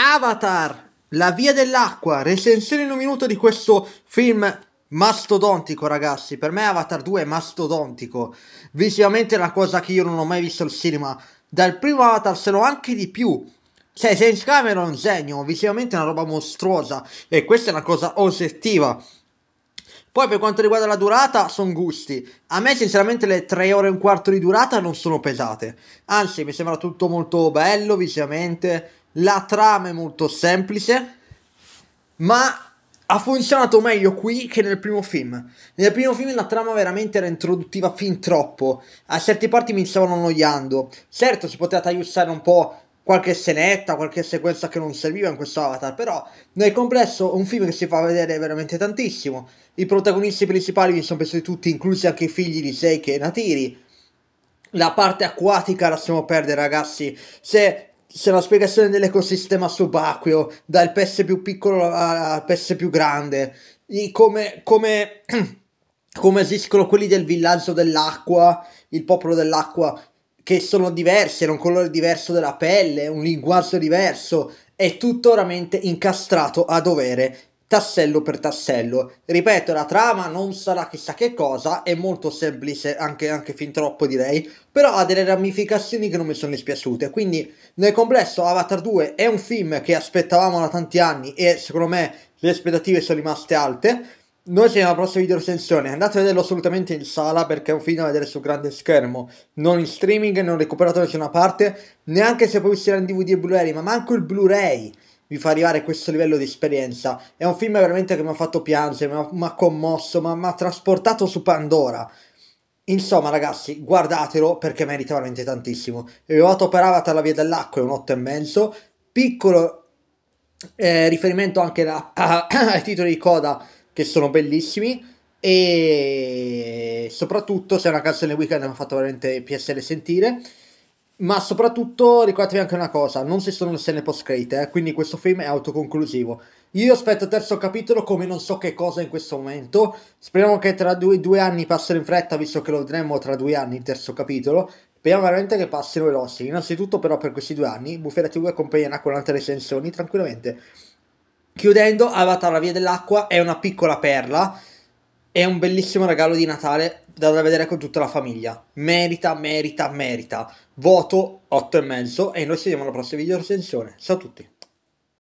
Avatar, La via dell'acqua, recensione in un minuto di questo film mastodontico ragazzi, per me Avatar 2 è mastodontico, visivamente è una cosa che io non ho mai visto al cinema, dal primo Avatar se no anche di più, cioè James Cameron genio, visivamente è una roba mostruosa e questa è una cosa oggettiva. Poi per quanto riguarda la durata, sono gusti. A me sinceramente le 3 ore e un quarto di durata non sono pesate, anzi mi sembra tutto molto bello visivamente, la trama è molto semplice, ma ha funzionato meglio qui che nel primo film. Nel primo film la trama veramente era introduttiva fin troppo, a certe parti mi stavano annoiando. Certo si poteva tagliare un po' qualche senetta, qualche sequenza che non serviva in questo avatar, però nel complesso è un film che si fa vedere veramente tantissimo. I protagonisti principali mi sono piaciuti tutti, inclusi anche i figli di Seike e Natiri. La parte acquatica la stiamo perdere, ragazzi. Se se la spiegazione dell'ecosistema subacqueo, dal PS più piccolo al PS più grande, come, come, come esistono quelli del villaggio dell'acqua, il popolo dell'acqua, che sono diversi, hanno un colore diverso della pelle, un linguaggio diverso, è tutto veramente incastrato a dovere tassello per tassello. Ripeto, la trama non sarà chissà che cosa, è molto semplice, anche, anche fin troppo direi, però ha delle ramificazioni che non mi sono dispiaciute, quindi nel complesso Avatar 2 è un film che aspettavamo da tanti anni e secondo me le aspettative sono rimaste alte. Noi siamo alla prossima video recensione, andate a vederlo assolutamente in sala perché è un film da vedere sul grande schermo, non in streaming, non recuperato da nessuna parte, neanche se poi uscirà in DVD e Blu-ray, ma manco il Blu-ray vi fa arrivare questo livello di esperienza. È un film veramente che mi ha fatto piangere, mi ha commosso, mi ha trasportato su Pandora. Insomma, ragazzi, guardatelo perché merita veramente tantissimo. Il voto per Avatar La Via dell'Acqua è un otto e mezzo. Piccolo eh, riferimento anche a, a, ai titoli di coda che sono bellissimi. E soprattutto se è una canzone weekend mi ha fatto veramente piacere sentire. Ma soprattutto ricordatevi anche una cosa, non ci sono scene post-crate, eh, quindi questo film è autoconclusivo. Io aspetto il terzo capitolo come non so che cosa in questo momento, speriamo che tra due, due anni passino in fretta, visto che lo vedremo tra due anni il terzo capitolo, speriamo veramente che passino veloci. Innanzitutto però per questi due anni, Buffera TV accompagnerà con altre recensioni tranquillamente. Chiudendo, Avatar la via dell'acqua è una piccola perla, è un bellissimo regalo di Natale da vedere con tutta la famiglia. Merita, merita, merita. Voto 8,5 e noi ci vediamo alla prossima video recensione. Ciao a tutti.